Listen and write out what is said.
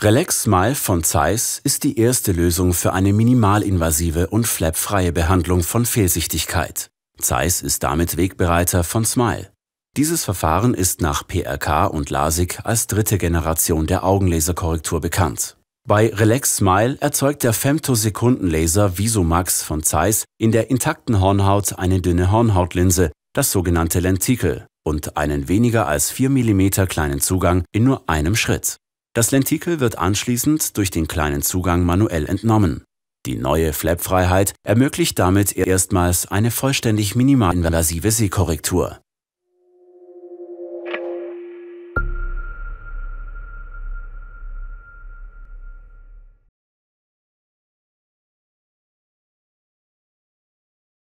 Relax Smile von Zeiss ist die erste Lösung für eine minimalinvasive und flapfreie Behandlung von Fehlsichtigkeit. Zeiss ist damit Wegbereiter von Smile. Dieses Verfahren ist nach PRK und LASIK als dritte Generation der Augenlaserkorrektur bekannt. Bei Relax Smile erzeugt der Femtosekundenlaser Visumax von Zeiss in der intakten Hornhaut eine dünne Hornhautlinse, das sogenannte Lentikel, und einen weniger als 4 mm kleinen Zugang in nur einem Schritt. Das Lentikel wird anschließend durch den kleinen Zugang manuell entnommen. Die neue Flap-Freiheit ermöglicht damit erstmals eine vollständig minimalinvasive Sehkorrektur.